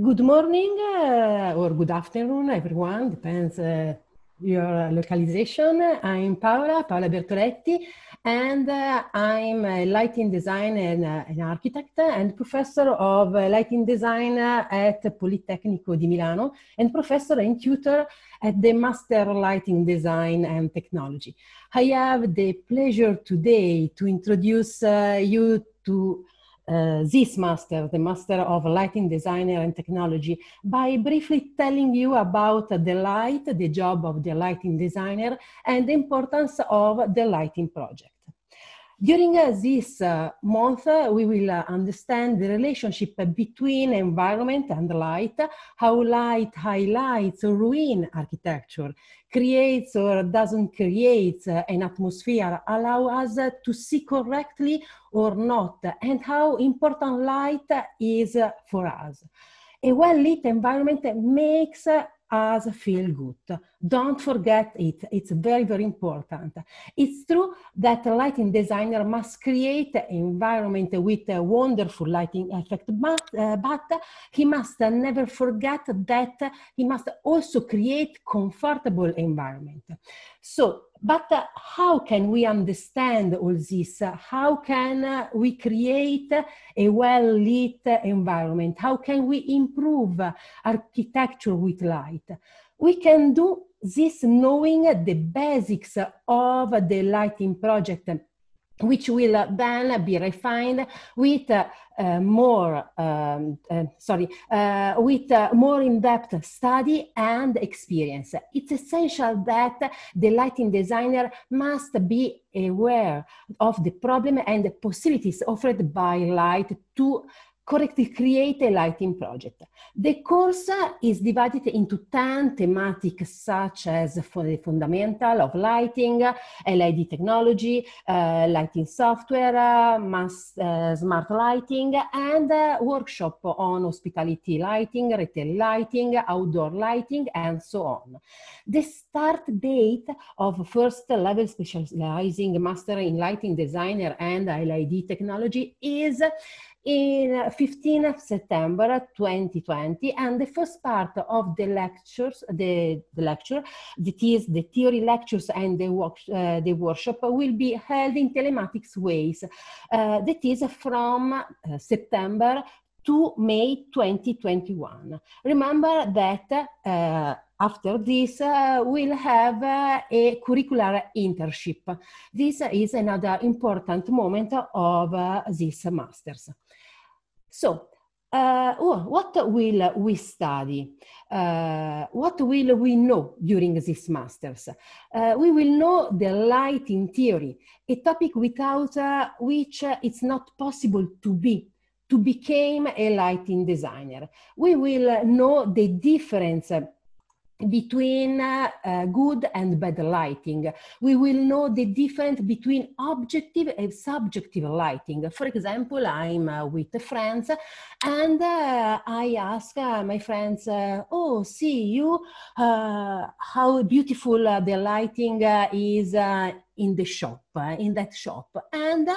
Good morning uh, or good afternoon, everyone, depends uh, your localization. I'm Paola, Paola Bertoletti, and uh, I'm a lighting design and an architect and professor of lighting design at Politecnico di Milano and professor and tutor at the Master Lighting Design and Technology. I have the pleasure today to introduce you to uh, this master, the master of lighting designer and technology, by briefly telling you about the light, the job of the lighting designer, and the importance of the lighting project. During uh, this uh, month, uh, we will understand the relationship between environment and light, how light highlights or ruin architecture, creates or doesn't create an atmosphere, allow us to see correctly or not, and how important light is for us. A well-lit environment makes us feel good. Don't forget it. It's very, very important. It's true that a lighting designer must create an environment with a wonderful lighting effect, but, uh, but he must never forget that he must also create comfortable environment. So but uh, how can we understand all this? How can uh, we create a well-lit environment? How can we improve architecture with light? we can do this knowing the basics of the lighting project which will then be refined with uh, more um, uh, sorry uh, with uh, more in-depth study and experience it's essential that the lighting designer must be aware of the problem and the possibilities offered by light to correctly create a lighting project. The course is divided into 10 thematic such as for the fundamental of lighting, LED technology, uh, lighting software, uh, mass, uh, smart lighting, and workshop on hospitality lighting, retail lighting, outdoor lighting, and so on. The start date of first level specializing master in lighting designer and LED technology is in 15th of September 2020 and the first part of the lectures, the, the lecture, that is the theory lectures and the, work, uh, the workshop will be held in telematics ways. Uh, that is from uh, September to May 2021. Remember that uh, after this, uh, we'll have uh, a curricular internship. This is another important moment of uh, this master's. So, uh, oh, what will we study? Uh, what will we know during this master's? Uh, we will know the lighting theory, a topic without which it's not possible to be to become a lighting designer. We will know the difference between uh, uh, good and bad lighting. We will know the difference between objective and subjective lighting. For example, I'm uh, with friends and uh, I ask uh, my friends, uh, oh, see you, how beautiful the lighting is in the shop, in that shop. And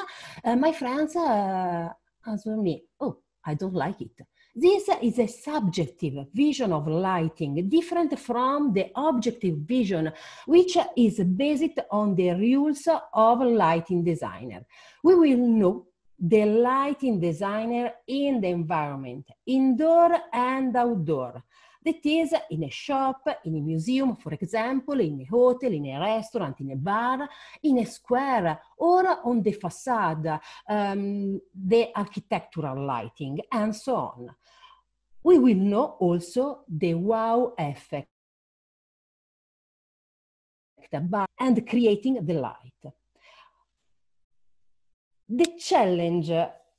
my friends answer me, oh, I don't like it this is a subjective vision of lighting, different from the objective vision, which is based on the rules of lighting designer. We will know the lighting designer in the environment, indoor and outdoor, that is in a shop, in a museum, for example, in a hotel, in a restaurant, in a bar, in a square, or on the facade, um, the architectural lighting, and so on. We will know also the wow effect and creating the light. The challenge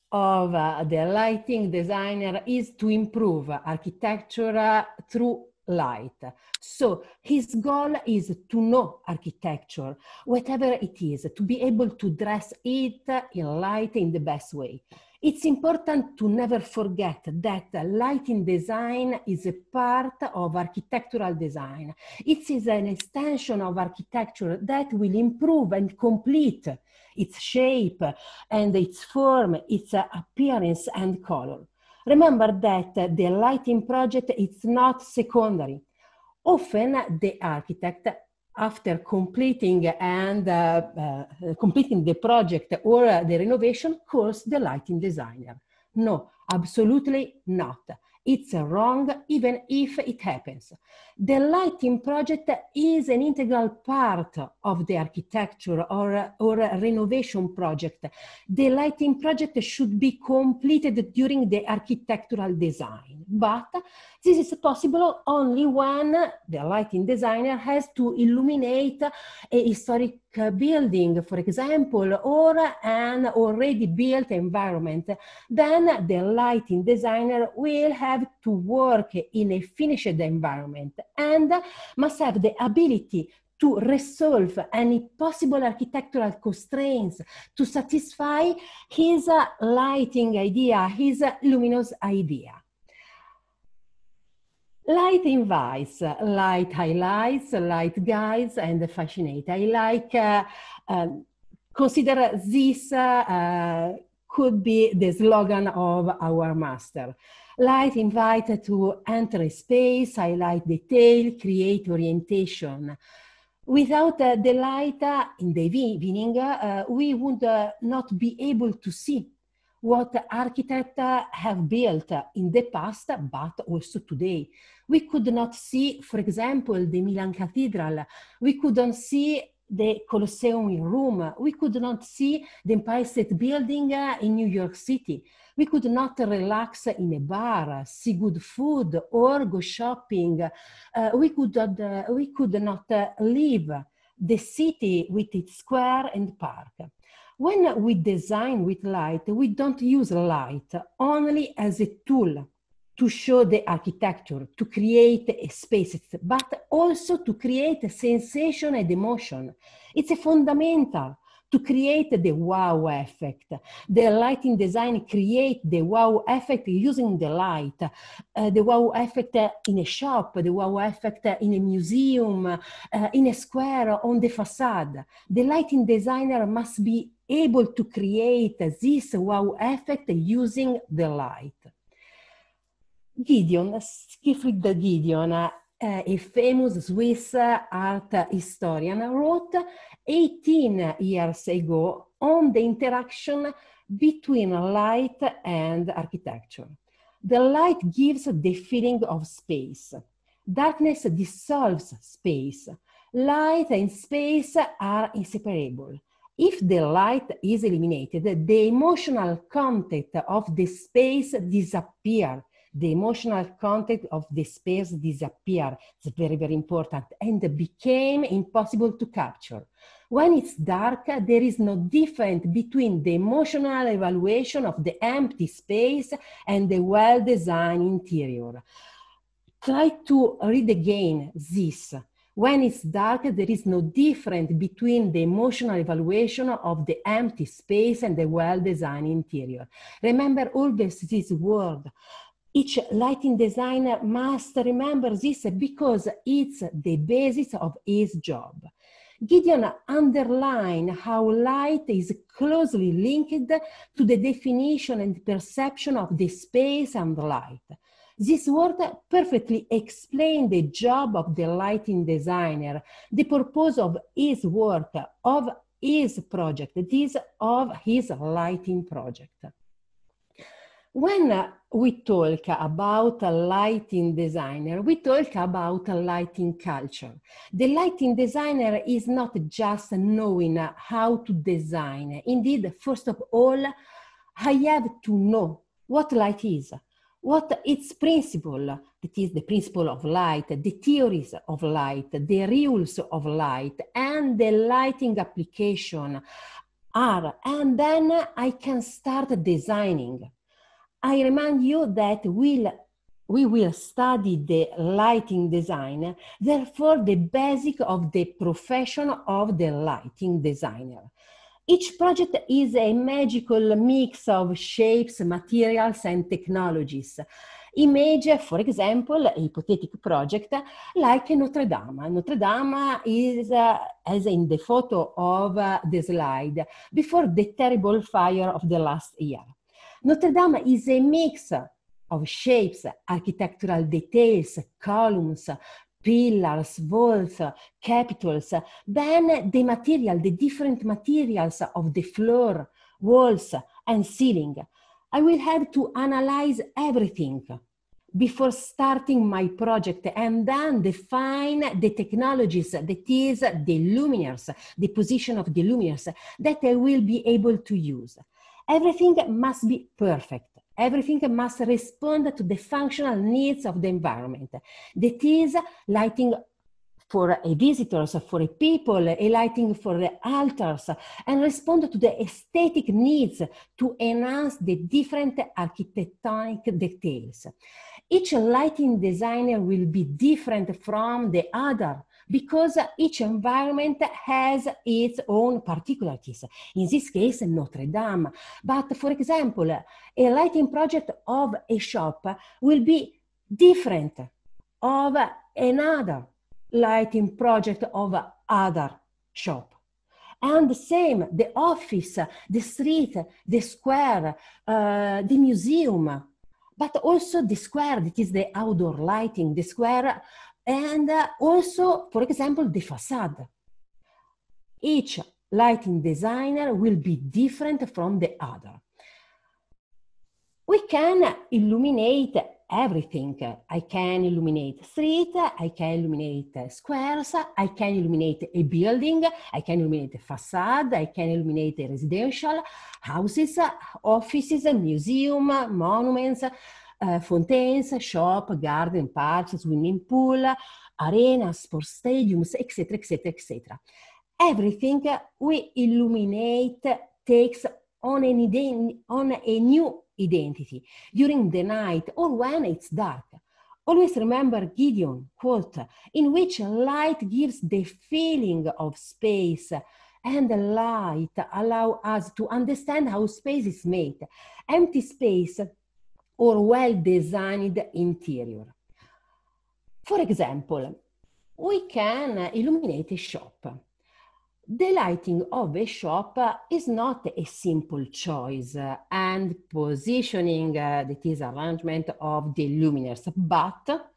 of uh, the lighting designer is to improve architecture through light. So his goal is to know architecture, whatever it is, to be able to dress it in light in the best way. It's important to never forget that lighting design is a part of architectural design. It is an extension of architecture that will improve and complete its shape and its form, its appearance and color. Remember that the lighting project is not secondary. Often the architect after completing and uh, uh, completing the project or uh, the renovation calls the lighting designer. No, absolutely not it's wrong even if it happens. The lighting project is an integral part of the architecture or, or renovation project. The lighting project should be completed during the architectural design, but this is possible only when the lighting designer has to illuminate a historic uh, building, for example, or an already built environment, then the lighting designer will have to work in a finished environment and must have the ability to resolve any possible architectural constraints to satisfy his uh, lighting idea, his luminous idea. Light invites, light highlights, light guides, and fascinate. I like, uh, um, consider this uh, could be the slogan of our master. Light invite to enter a space, highlight detail, create orientation. Without uh, the light uh, in the evening, uh, we would uh, not be able to see what architects have built in the past, but also today. We could not see, for example, the Milan Cathedral. We couldn't see the Colosseum in Rome. We could not see the Empire State Building uh, in New York City. We could not relax in a bar, see good food, or go shopping. Uh, we, could, uh, we could not uh, leave the city with its square and park. When we design with light, we don't use light only as a tool to show the architecture, to create a space, but also to create a sensation and emotion. It's a fundamental to create the wow effect. The lighting design create the wow effect using the light, uh, the wow effect in a shop, the wow effect in a museum, uh, in a square, on the facade. The lighting designer must be able to create this wow effect using the light. Gideon, Skifrid Gideon, uh, a famous Swiss eh, art historian, wrote 18 years ago on the interaction between light and architecture. The light gives the feeling of space. Darkness dissolves space. Light and space are inseparable. If the light is eliminated, the emotional content of the space disappear. The emotional content of the space disappear. It's very, very important and became impossible to capture. When it's dark, there is no difference between the emotional evaluation of the empty space and the well-designed interior. Try to read again this. When it's dark, there is no difference between the emotional evaluation of the empty space and the well-designed interior. Remember always this word each lighting designer must remember this because it's the basis of his job. Gideon underlined how light is closely linked to the definition and perception of the space and light. This word perfectly explains the job of the lighting designer, the purpose of his work, of his project, this of his lighting project. When we talk about a lighting designer, we talk about a lighting culture. The lighting designer is not just knowing how to design. Indeed, first of all, I have to know what light is, what its principle, that is the principle of light, the theories of light, the rules of light, and the lighting application are. And then I can start designing. I remind you that we'll, we will study the lighting design, therefore the basic of the profession of the lighting designer. Each project is a magical mix of shapes, materials, and technologies. Image, for example, a hypothetical project like Notre Dame. Notre Dame is, uh, as in the photo of uh, the slide, before the terrible fire of the last year. Notre Dame is a mix of shapes, architectural details, columns, pillars, vaults, capitals, then the material, the different materials of the floor, walls, and ceiling. I will have to analyze everything before starting my project and then define the technologies, that is, the luminaires, the position of the luminaires that I will be able to use. Everything must be perfect. Everything must respond to the functional needs of the environment. That is lighting for a visitors, for a people, a lighting for the altars, and respond to the aesthetic needs to enhance the different architectonic details. Each lighting designer will be different from the other because each environment has its own particularities. In this case, Notre Dame. But for example, a lighting project of a shop will be different of another lighting project of other shop. And the same, the office, the street, the square, uh, the museum, but also the square that is the outdoor lighting the square and uh, also, for example, the facade. Each lighting designer will be different from the other. We can illuminate everything. I can illuminate street, I can illuminate squares, I can illuminate a building, I can illuminate a facade, I can illuminate residential, houses, offices, museum, monuments, Eh, fountains, shop, garden, parks, swimming pool, arena, sports stadiums, etc., etc., etc. Everything we illuminate takes on, an on a new identity during the night or when it's dark. Always remember Gideon quote, in which light gives the feeling of space and light allow us to understand how space is made. Empty space or well-designed interior. For example, we can illuminate a shop. The lighting of a shop is not a simple choice uh, and positioning uh, that is arrangement of the luminaires, but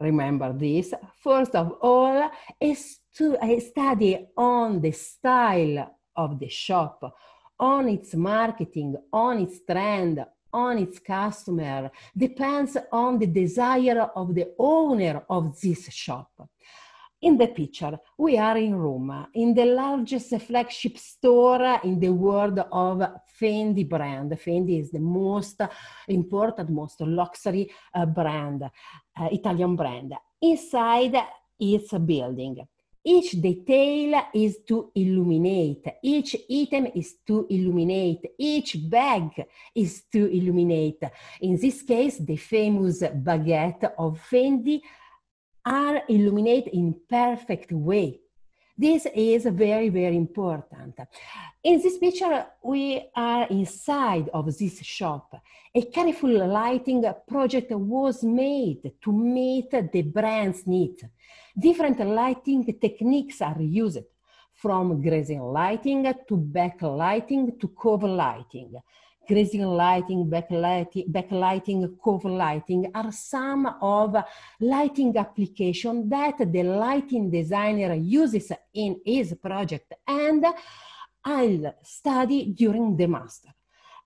remember this, first of all, is to a study on the style of the shop, on its marketing, on its trend, on its customer depends on the desire of the owner of this shop. In the picture, we are in Roma, in the largest flagship store in the world of Fendi brand. Fendi is the most important, most luxury uh, brand, uh, Italian brand. Inside, it's building. Each detail is to illuminate. Each item is to illuminate. Each bag is to illuminate. In this case, the famous baguette of Fendi are illuminated in perfect way this is very, very important. In this picture, we are inside of this shop. A careful lighting project was made to meet the brand's needs. Different lighting techniques are used, from grazing lighting to backlighting to cover lighting grazing lighting, backlighting, backlighting, cover lighting are some of lighting application that the lighting designer uses in his project and I'll study during the master.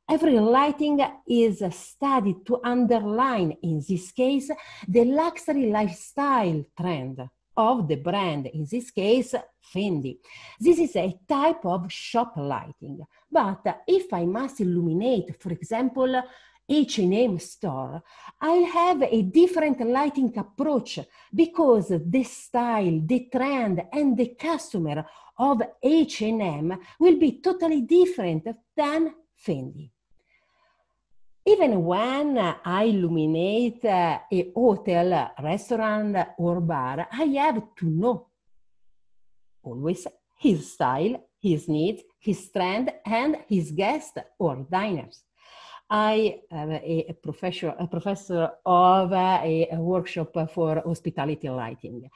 Every lighting is studied to underline, in this case, the luxury lifestyle trend of the brand, in this case, Fendi. This is a type of shop lighting. But if I must illuminate, for example, H&M store, I have a different lighting approach because the style, the trend, and the customer of H&M will be totally different than Fendi even when I illuminate a hotel, restaurant, or bar, I have to know always his style, his needs, his trend, and his guests or diners. I am a, professor, a professor of a workshop for hospitality lighting.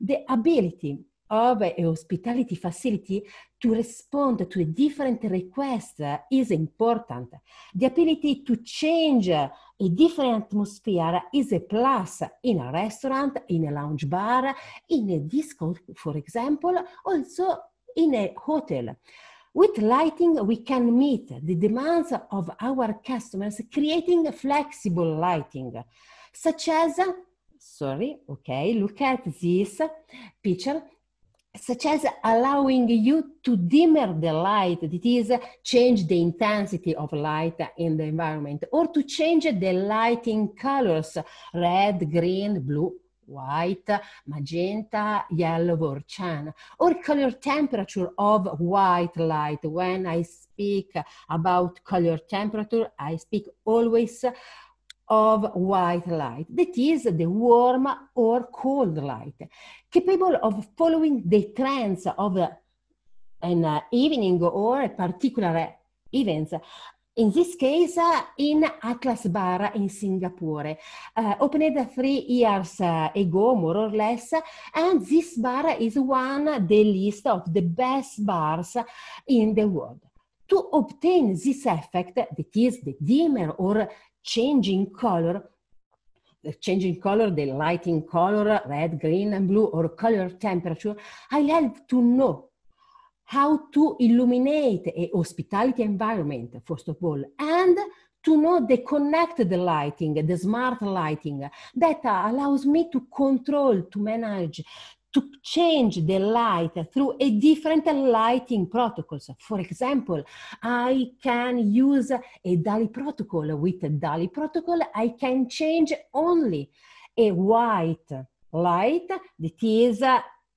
The ability of a hospitality facility to respond to different requests is important. The ability to change a different atmosphere is a plus in a restaurant, in a lounge bar, in a disco, for example, also in a hotel. With lighting, we can meet the demands of our customers, creating flexible lighting, such as, sorry, okay, look at this picture, such as allowing you to dimmer the light, that is, change the intensity of light in the environment, or to change the lighting colors, red, green, blue, white, magenta, yellow, or cyan, or color temperature of white light. When I speak about color temperature, I speak always of white light, that is the warm or cold light, capable of following the trends of an evening or a particular events. In this case, uh, in Atlas Bar in Singapore, uh, opened three years uh, ago, more or less, and this bar is one the list of the best bars in the world. To obtain this effect, that is the dimmer or changing color the changing color, the lighting color, red, green, and blue, or color temperature, I'll to know how to illuminate a hospitality environment, first of all, and to know the connected lighting, the smart lighting that allows me to control, to manage, to change the light through a different lighting protocols. For example, I can use a DALI protocol. With a DALI protocol, I can change only a white light that is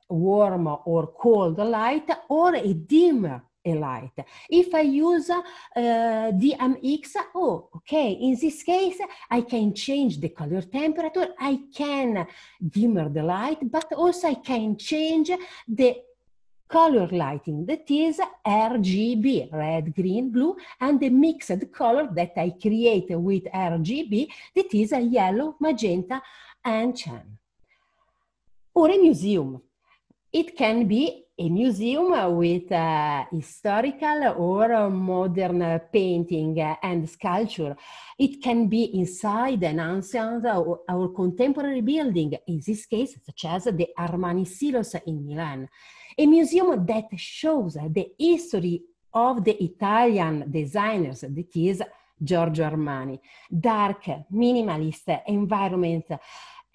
warm or cold light or a dim a light. If I use uh, eh, DMX, oh, okay, in this case, I can change the color temperature, I can dimmer the light, but also I can change the color lighting that is RGB, red, green, blue, and the mixed color that I create with RGB that is a yellow, magenta, and cyan. Or a museum. It can be a museum with uh, historical or modern painting and sculpture. It can be inside an ancient or, or contemporary building, in this case, such as the Armani Silos in Milan. A museum that shows the history of the Italian designers, that is Giorgio Armani. Dark, minimalist environment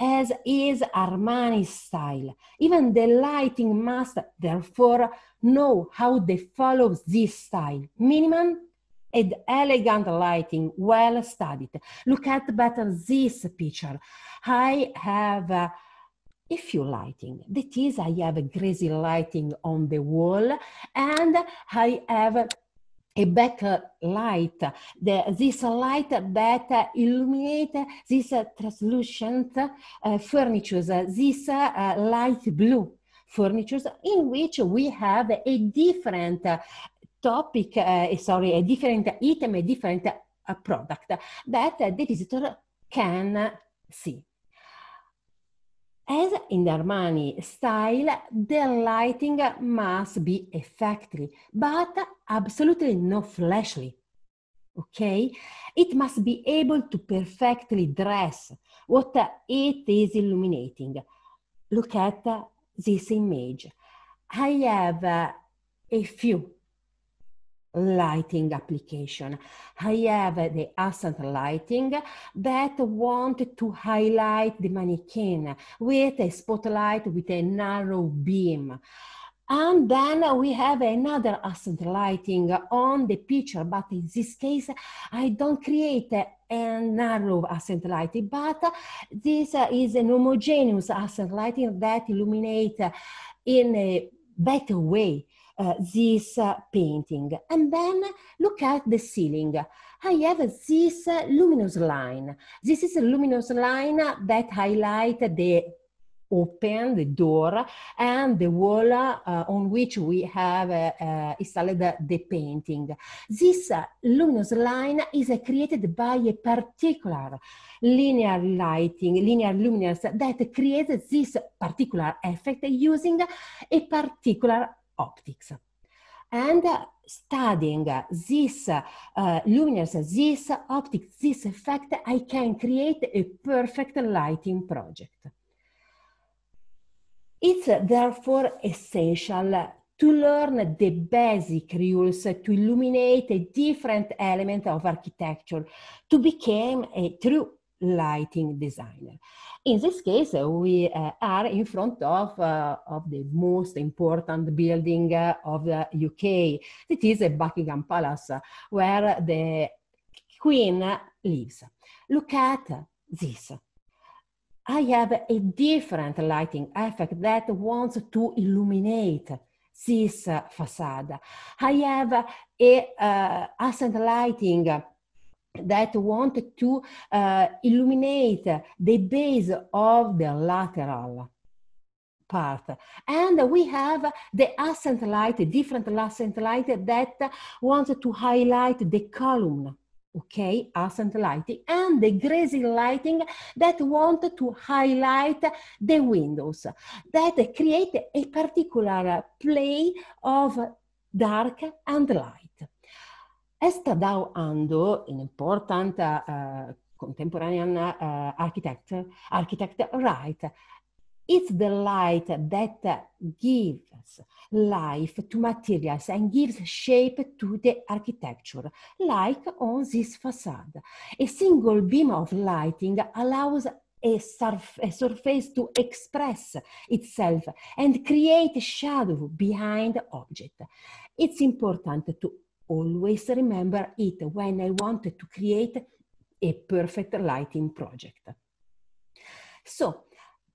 as is Armani style. Even the lighting must therefore know how they follow this style. Minimum and elegant lighting, well studied. Look at better this picture. I have uh, a few lighting. That is, I have a crazy lighting on the wall and I have a better The, this light that illuminate this translucent uh, furniture, this uh, light blue furniture, in which we have a different topic, uh, sorry, a different item, a different uh, product that the visitor can see. As in the Armani style, the lighting must be effective, but absolutely not flashy. Okay? It must be able to perfectly dress what it is illuminating. Look at this image. I have a few lighting application. I have the accent lighting that want to highlight the mannequin with a spotlight with a narrow beam. And then we have another accent lighting on the picture, but in this case, I don't create a narrow accent lighting, but this is an homogeneous accent lighting that illuminate in a better way uh, this uh, painting. And then look at the ceiling. I have this uh, luminous line. This is a luminous line that highlight the open the door and the wall uh, on which we have uh, uh, installed the painting. This uh, luminous line is uh, created by a particular linear lighting, linear luminous that creates this particular effect using a particular optics. And uh, studying this uh, this optics, this effect, I can create a perfect lighting project. It's uh, therefore essential to learn the basic rules to illuminate a different element of architecture to become a true lighting designer. In this case, we uh, are in front of, uh, of the most important building uh, of the UK. It is Buckingham Palace, where the Queen lives. Look at this. I have a different lighting effect that wants to illuminate this uh, facade. I have a uh, accent lighting that wanted to uh, illuminate the base of the lateral part. And we have the ascent light, different ascent light that wanted to highlight the column, okay, ascent lighting, and the grazing lighting that wanted to highlight the windows, that create a particular play of dark and light. Estadão Tadao Ando, an important uh, eh, contemporary uh, eh, architect, architect right? it's the light that gives life to materials and gives shape to the architecture, like on this facade. A single beam of lighting allows a, surf a surface to express itself and create shadow behind object. It's important to always remember it when I wanted to create a perfect lighting project. So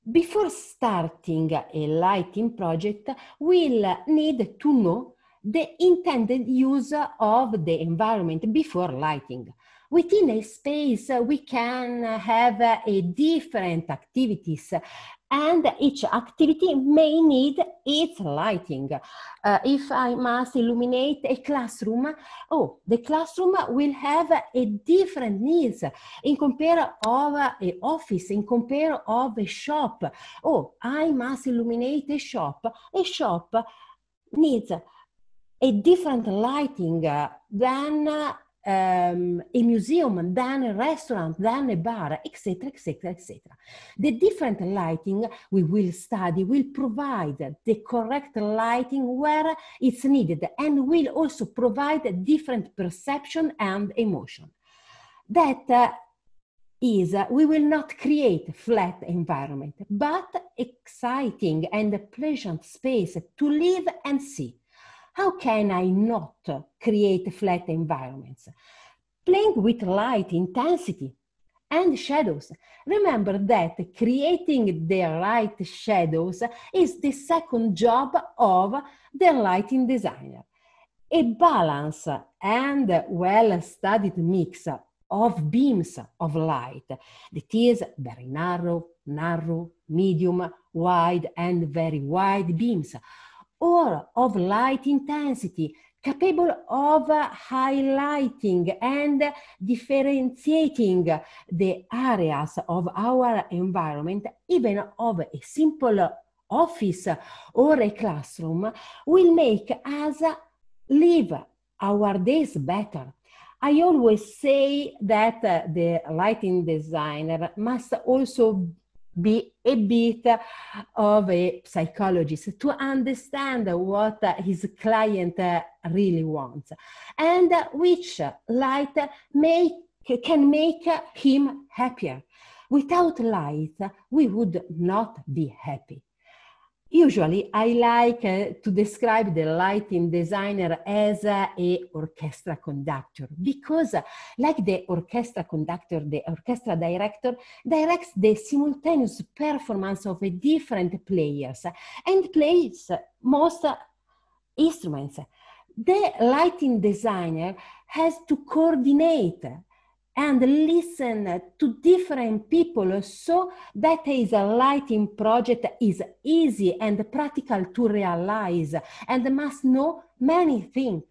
before starting a lighting project, we'll need to know the intended use of the environment before lighting. Within a space, we can have a different activities and each activity may need its lighting. Uh, if I must illuminate a classroom, oh, the classroom will have a different needs in compare of a office, in compare of a shop. Oh, I must illuminate a shop. A shop needs a different lighting than um, ehm, a museum, then a restaurant, then a bar, etc., etc., etc. The different lighting we will study will provide the correct lighting where it's needed and will also provide a different perception and emotion. That uh, is uh, we will not create flat environment, but exciting and pleasant space to live and see how can I not create flat environments? Playing with light intensity and shadows. Remember that creating the right shadows is the second job of the lighting designer. A balance and well-studied mix of beams of light that is very narrow, narrow, medium, wide, and very wide beams or of light intensity capable of highlighting and differentiating the areas of our environment, even of a simple office or a classroom, will make us live our days better. I always say that the lighting designer must also be a bit of a psychologist to understand what his client really wants and which light make, can make him happier. Without light, we would not be happy. Usually I like uh, to describe the lighting designer as uh, a orchestra conductor because uh, like the orchestra conductor, the orchestra director directs the simultaneous performance of different players and plays most instruments. The lighting designer has to coordinate and listen to different people so that is a lighting project is easy and practical to realize and must know many things.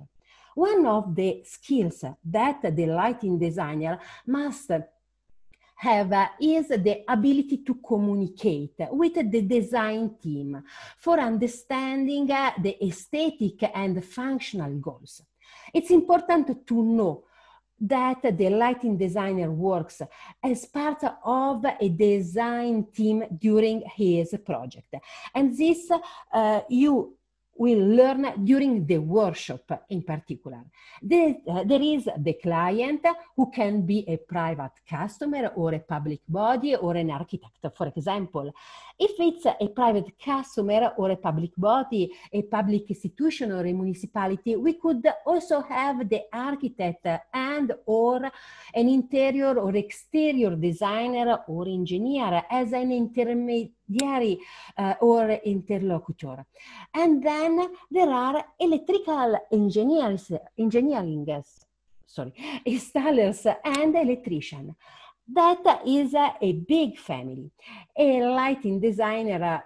One of the skills that the lighting designer must have uh, is the ability to communicate with the design team for understanding uh, the aesthetic and functional goals. It's important to know that the lighting designer works as part of a design team during his project. And this uh, you we learn during the workshop in particular. uh, there is the client who can be a private customer or a public body or an architect, for example. If it's a private customer or a public body, a public institution or a municipality, we could also have the architect and or an interior or exterior designer or engineer as an intermediate Diary uh, eh, or interlocutor. And then there are electrical engineers, engineering, sorry, installers and electrician. That is a big family. A lighting designer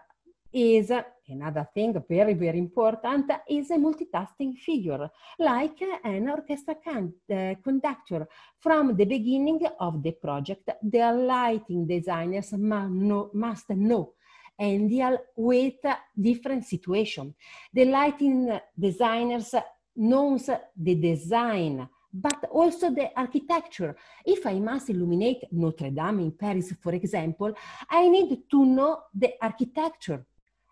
is Another thing very, very important is a multitasking figure, like an orchestra uh, conductor. From the beginning of the project, the lighting designers must know and deal with different situation. The lighting designers knows the design but also the architecture. If I must illuminate Notre Dame in Paris, for example, I need to know the architecture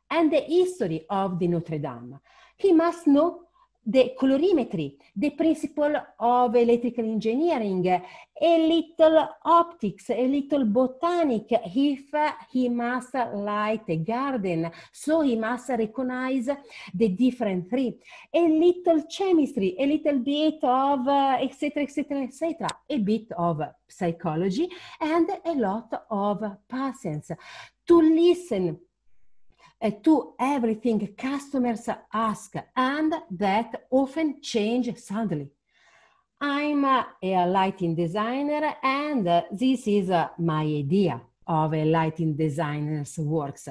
and the history of the Notre Dame. He must know the colorimetry, the principle of electrical engineering, a little optics, a little botanic. If uh, he must light a garden, so he must recognize the different tree, a little chemistry, a little bit of etc., etc., etc., a bit of psychology, and a lot of patience to listen uh, to everything customers ask and that often change suddenly. I'm a lighting designer and this is my idea of a lighting designer's works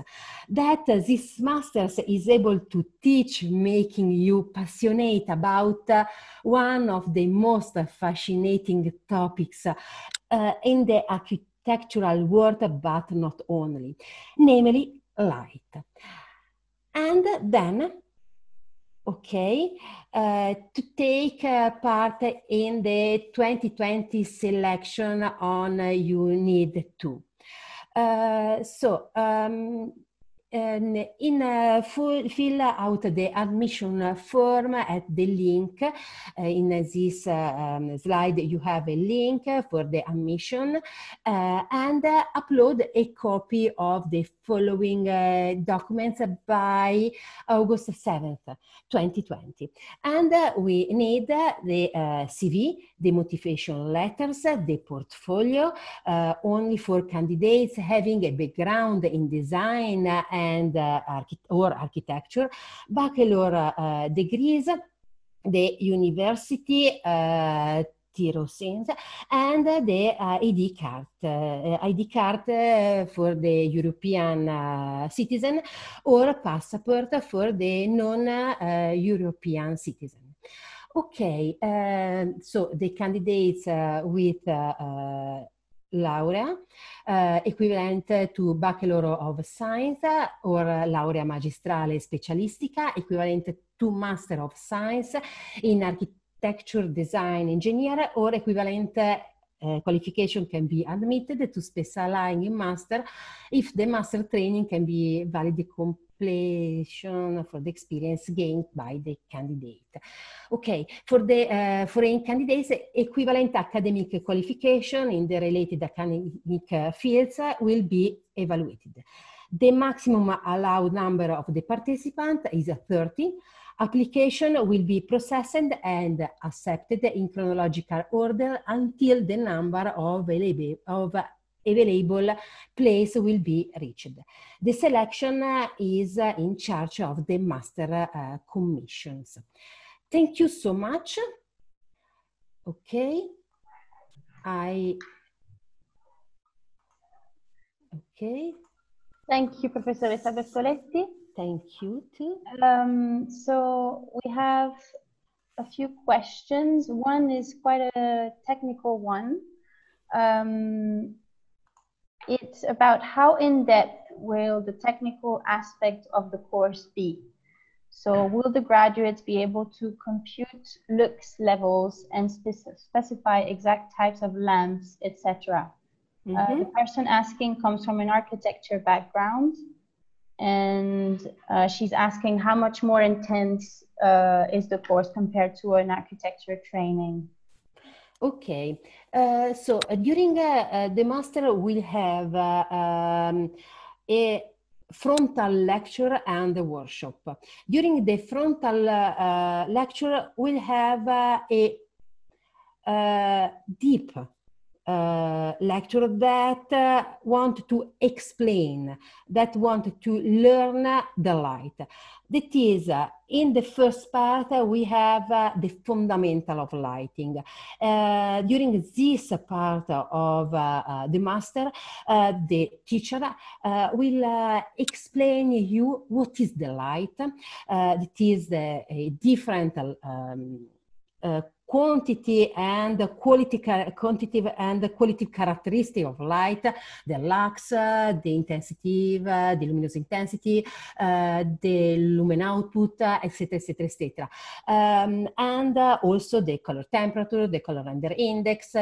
that this master's is able to teach making you passionate about one of the most fascinating topics uh, in the architectural world but not only namely light. And then, okay, uh, to take uh, part in the 2020 selection on uh, You Need To. Uh, so, um, and in uh, full, fill out the admission form at the link. Uh, in this uh, um, slide, you have a link for the admission uh, and upload a copy of the following documents by August 7th, 2020. And we need the CV, the motivation letters, the portfolio, only for candidates having a background in design and uh, archi or architecture, baccalaureate uh, degrees, the university uh, tyrosines and the uh, ID card, uh, ID card uh, for the European citizen or passport for the non-European citizen. Okay, um, so the candidates with laurea, uh, eh, equivalent to Bachelor of Science or laurea magistrale specialistica, equivalent to Master of Science in Architecture Design Engineer or equivalent Eh, qualification can be admitted to specialize in master if the master training can be valid completion for the experience gained by the candidate. Okay, for the uh, foreign candidates, equivalent academic qualification in the related academic eh, fields will be evaluated. The maximum allowed number of the participants is 30 Application will be processed and accepted in chronological order until the number of available, of available place will be reached. The selection is in charge of the master uh, commissions. Thank you so much. Okay. I Okay. Thank you, Professoressa Bertoletti thank you Too. Um, so we have a few questions. One is quite a technical one. Um, it's about how in depth will the technical aspect of the course be? So will the graduates be able to compute lux levels and specify exact types of lamps, etc.? Mm -hmm. uh, mm-hmm. the person asking comes from an architecture background and uh, she's asking how much more intense uh, is the course compared to an architecture training? Okay, uh, so uh, during uh, uh, the master we'll have um, a frontal lecture and the workshop. During the frontal lecture we'll have a deep uh, lecture that uh, want to explain, that want to learn the light. That is, uh, in the first part, uh, we have uh, the fundamental of lighting. Uh, during this part of the master, the teacher will explain you what is the light. that is a different um, quantity and quality, quantitative and quality characteristic of light, the lux, the intensity, the luminous intensity, uh, the lumen output, etc., etc., etc. Um, and uh, also the color temperature, the color render index, uh,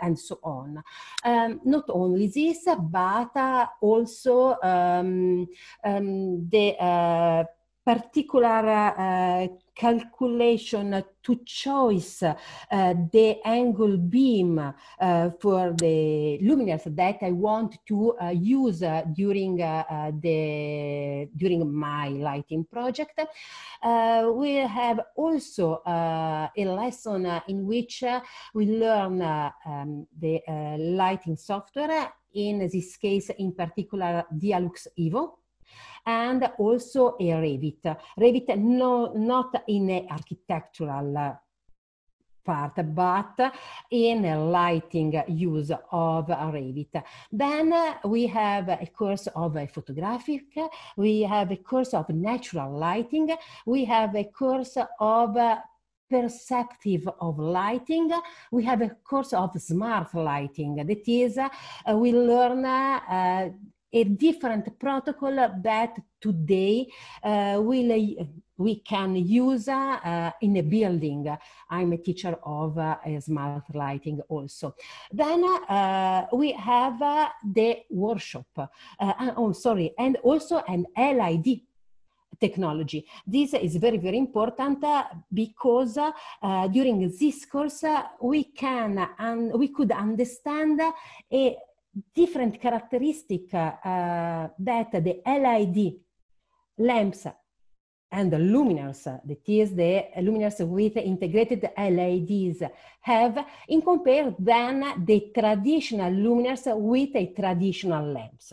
and so on. Um, not only this, but also um, the eh, particular eh, calculation to choose uh, eh, the angle beam uh, for the luminaires that I want to uh, use during the during my lighting project. we have also a lesson in which we learn um, the lighting software. In this case, in particular, Dialux Evo, and also a Revit. Revit no, not in an architectural part, but in a lighting use of Revit. Then we have a course of photographic, we have a course of natural lighting, we have a course of perceptive of lighting. We have a course of smart lighting. That is, uh, we learn uh, a different protocol that today uh, will, uh, we can use uh, in a building. I'm a teacher of uh, smart lighting also. Then uh, we have uh, the workshop. oh, sorry, and also an LID technology. This is very, very important uh, because uh, during this course uh, we can and we could understand a different characteristic uh, that the LID lamps and the luminaires, that is the luminaires with integrated LEDs have in compare than the traditional luminaires with a traditional lamps.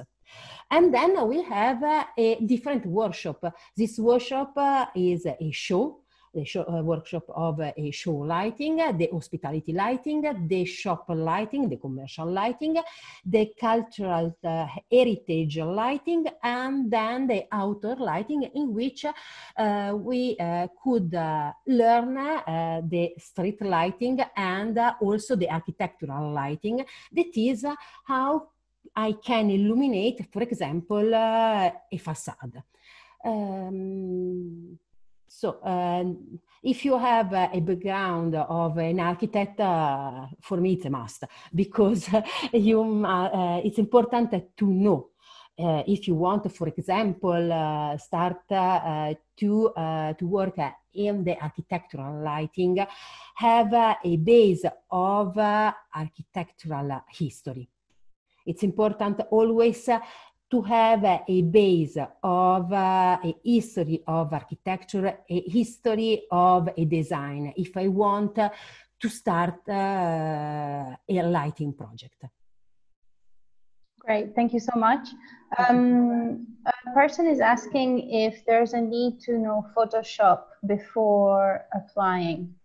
And then we have a different workshop. This workshop uh, is a show the show, uh, workshop of uh, a show lighting, the hospitality lighting, the shop lighting, the commercial lighting, the cultural uh, heritage lighting, and then the outdoor lighting in which uh, we uh, could uh, learn the street lighting and also the architectural lighting. That is how I can illuminate, for example, a facade. Um, so um, if you have uh, a background of an architect, uh, for me it's a must because you, uh, uh, it's important to know. Uh, if you want, for example, uh, start to, to work in the architectural lighting, have a base of architectural history. It's important always to have a base of uh, a history of architecture, a history of a design, if I want to start uh, a lighting project. Great, thank you so much. Um, a person is asking if there's a need to know Photoshop before applying.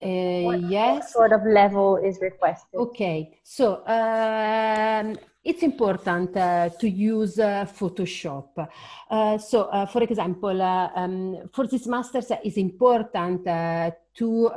Uh, what yes. What sort of level is requested? Okay, so um, it's important uh, to use uh, Photoshop. Uh, so, uh, for example, uh, um, for this master's, it's important uh, to,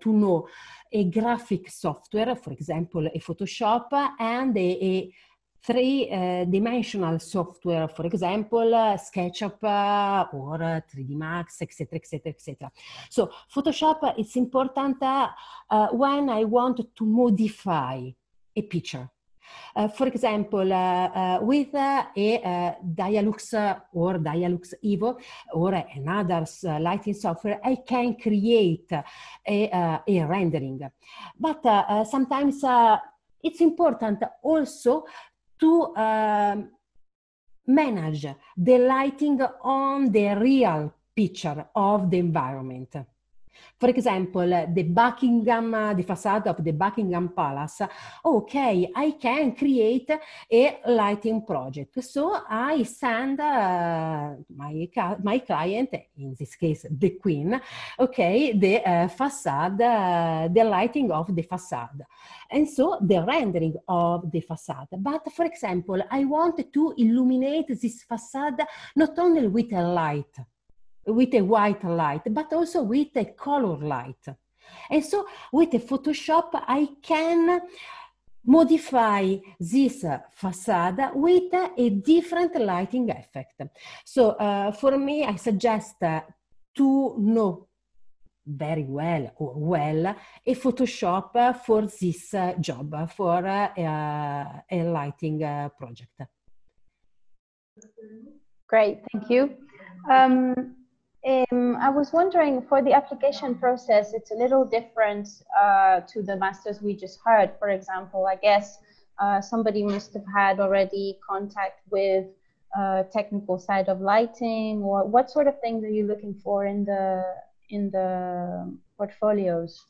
to know a graphic software, for example, a Photoshop, and a, a three-dimensional software, for example, SketchUp or 3D Max, etc., etc., etc. So, Photoshop, it's important when I want to modify a picture uh, for example, uh, uh, with a Dialux or Dialux Evo or another lighting software, I can create a, a rendering. But sometimes it's important also to um, manage the lighting on the real picture of the environment. For example, the Buckingham, the facade of the Buckingham Palace. Okay, I can create a lighting project. So I send uh, my, my client, in this case, the Queen, okay, the uh, facade, uh, the lighting of the facade. And so the rendering of the facade. But for example, I want to illuminate this facade not only with a light, with a white light, but also with a color light. And so with a Photoshop, I can modify this uh, facade with uh, a different lighting effect. So uh, for me, I suggest uh, to know very well or well a Photoshop for this uh, job, for uh, a lighting project. Great, thank you. Um, um, I was wondering for the application process, it's a little different uh, to the masters we just heard. For example, I guess uh, somebody must have had already contact with uh, technical side of lighting, or what sort of things are you looking for in the in the portfolios?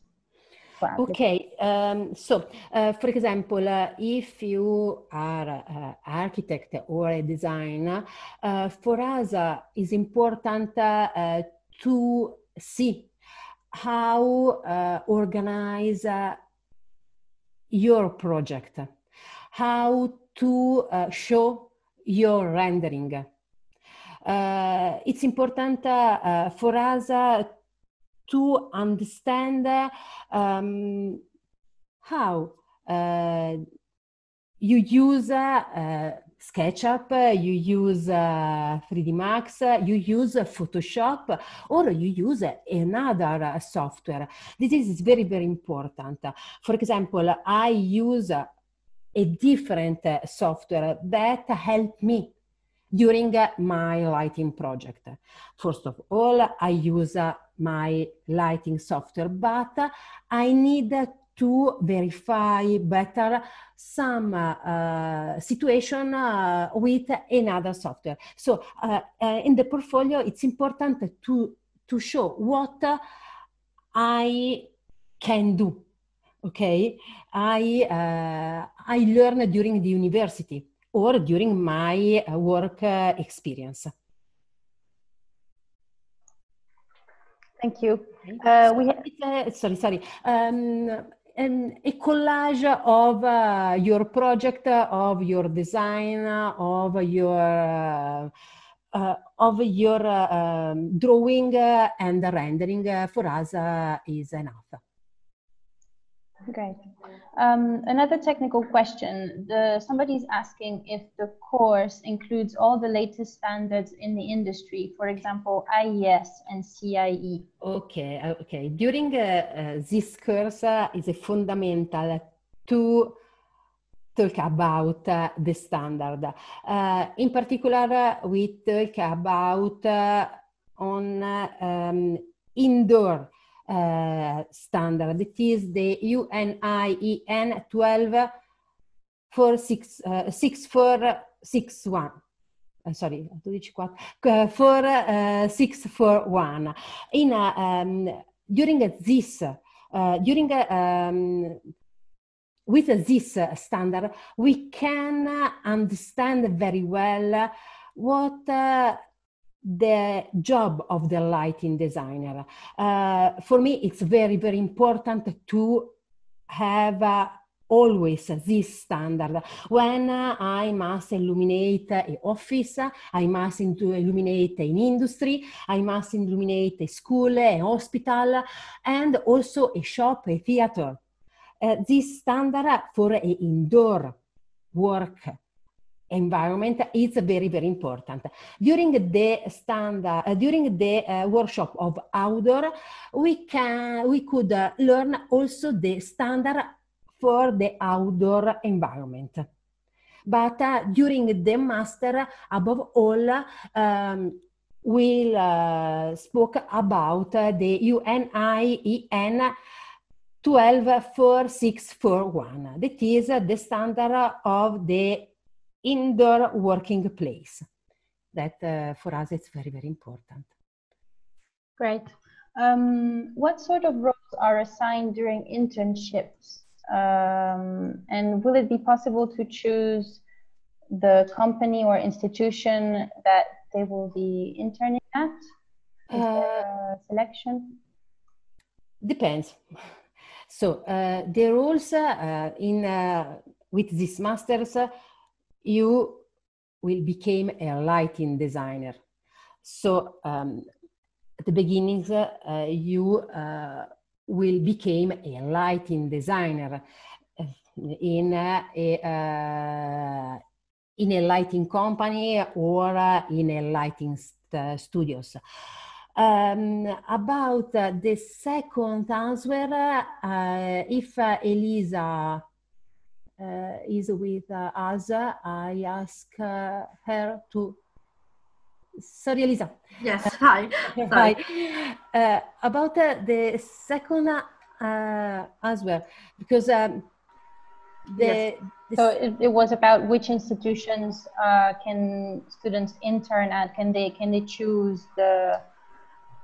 Okay, um, so uh, for example, uh, if you are an eh, architect or a designer, uh, for us uh, is important eh, to see how organize your project, how to show your rendering. it's important for us to understand um, how uh, you use uh, SketchUp, you use uh, 3D Max, you use Photoshop, or you use another software. This is very, very important. For example, I use a different software that helped me during my lighting project. First of all, I use my lighting software, but I need to verify better some uh, situation uh, with another software. So uh, uh in the portfolio, it's important to, to show what I can do. Okay, I uh, I learned during the university or during my uh, work uh, experience. Thank you. Uh, we sorry, sorry. Um, a collage of uh, your project, uh, of your design, of your uh, of your um, drawing and rendering for us is enough. Great. Um, another technical question. The, somebody's asking if the course includes all the latest standards in the industry, for example, IES and CIE. Okay, uh, okay. During uh, uh, this course uh, is a fundamental to talk about uh, the standard. Uh, in particular, we talk about on um, indoor uh, standard. It is the UNIEN 12 4, 6, uh, Uh, sorry, 12, uh, In um, during this, during um, with this standard, we can understand very well what the job of the lighting designer. Uh, for me, it's very, very important to have uh, always this standard. When uh, I must illuminate an office, I must illuminate an industry, I must illuminate a school, a hospital, and also a shop, a theater. Uh, this standard for an indoor work environment is very very important during the standard uh, during the uh, workshop of outdoor we can we could uh, learn also the standard for the outdoor environment but uh, during the master above all um, we'll uh, spoke about uh, the UNIEN twelve four six that is the standard of the in working place. That uh, for us it's very, very important. Great. Um, what sort of roles are assigned during internships? Um, and will it be possible to choose the company or institution that they will be interning at? Uh, selection? Depends. So uh, the roles uh, in uh, with these masters uh, you will become a lighting designer. So um, at the beginning, uh, you uh, will become a lighting designer uh, in uh, a uh, in a lighting company or uh, in a lighting st studios. Um, about the second answer, if Elisa Eh, is with us, I ask her to sorry Elisa. Yes, eh, hi. hi. Uh, about uh, the second uh, as well, because um, the, yes. so it, it, was about which institutions uh, can students intern at? Can they can they choose the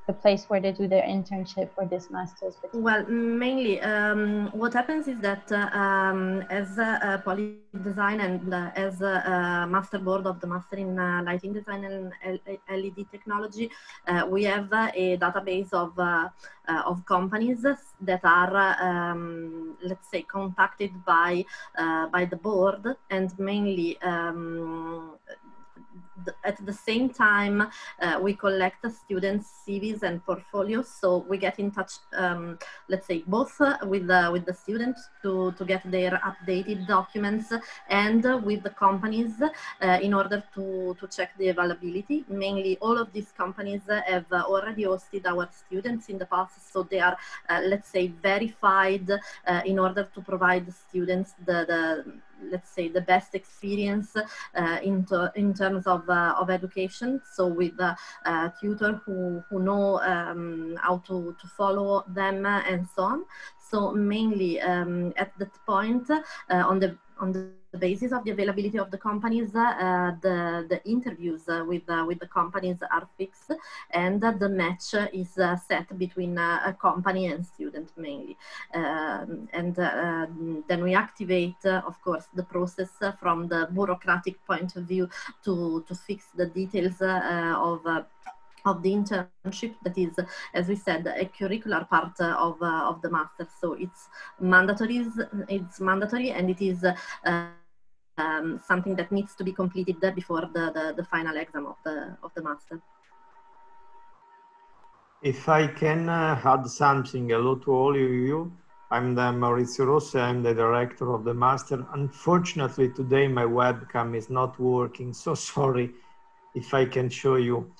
the place where they do their internship or this master's? Well, mainly um, what happens is that uh, um, as a, a poly design and uh, as a, a, master board of the master in uh, lighting design and LED technology, uh, we have a database of, uh, uh, of companies that are, um, let's say, contacted by, by the board and mainly um, at the same time, uh, we collect the students' CVs and portfolios, so we get in touch, um, let's say, both uh, with the with the students to to get their updated documents and with the companies uh, in order to to check the availability. Mainly, all of these companies have already hosted our students in the past, so they are, uh, let's say, verified in order to provide the students the the let's say the best experience uh, in, in terms of, uh, of education so with uh, a, tutor who, who know um, how to, to follow them uh, and so on so mainly um, at that point uh, on the on the basis of the availability of the companies, uh, the, the interviews uh, with, uh, with the companies are fixed and the match is set between a company and student mainly. Um, and then we activate, of course, the process from the bureaucratic point of view to, to fix the details of of the internship that is, as we said, a curricular part of, uh, of the master. So it's mandatory, it's mandatory and it is uh, um, something that needs to be completed before the, the, the, final exam of the, of the master. If I can uh, add something, hello to all of you. I'm the Maurizio Rossi, I'm the director of the master. Unfortunately, today my webcam is not working, so sorry if I can show you.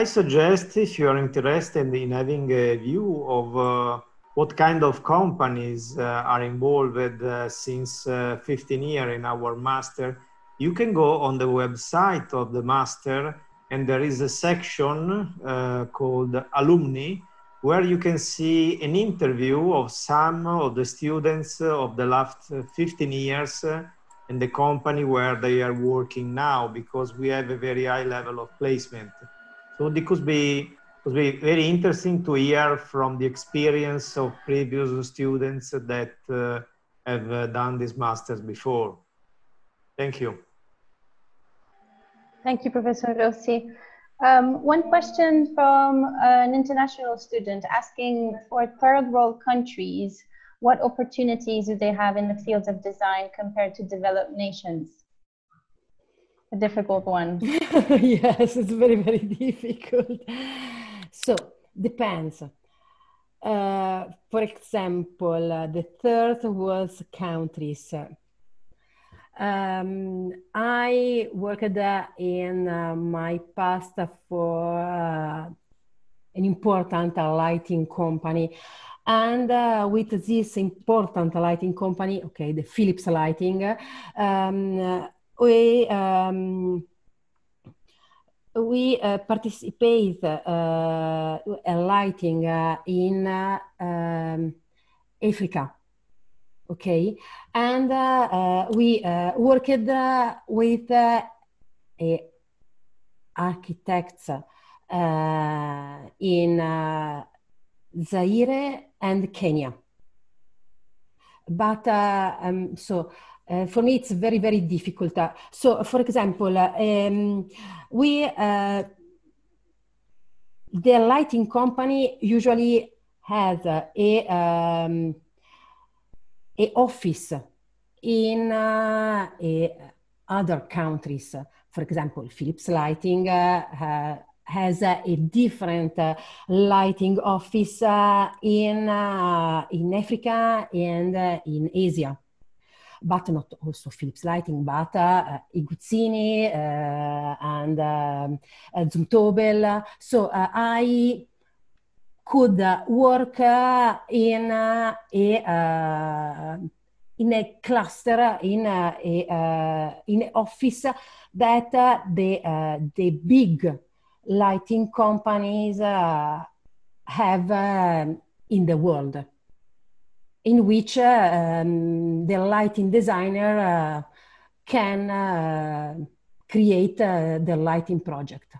I suggest if you are interested in having a view of uh, what kind of companies uh, are involved uh, since uh, 15 years in our master, you can go on the website of the master and there is a section uh, called alumni where you can see an interview of some of the students of the last 15 years uh, in the company where they are working now because we have a very high level of placement. So it could be could be very interesting to hear from the experience of previous students that uh, have uh, done this masters before. Thank you. Thank you, Professor Rossi. Um, one question from uh, an international student asking for third world countries, what opportunities do they have in the fields of design compared to developed nations? a difficult one. yes, it's very, very difficult. So, depends. Uh, for example, uh, the third world countries. Um, I worked uh, in my past for uh, an important lighting company. And uh, with this important lighting company, okay, the Philips Lighting, um, we um, we uh, participate uh, lighting uh, in uh, um, Africa, okay, and uh, uh, we worked with architects in Zaire and Kenya. But um, so uh, for me, it's very, very difficult. Uh, so, for example, um, we, eh, the lighting company usually has a, um, a office in a eh, other countries. For example, Philips Lighting has uh, a different uh, lighting office uh, in in Africa and in Asia. but not also Philips Lighting, but uh, Iguzzini eh, and um, eh, Zumtobel. So I could work in a in a cluster, in a, a in an office that the the big lighting companies have um, in the world. in which um, the lighting designer uh, can uh, create uh, the lighting project.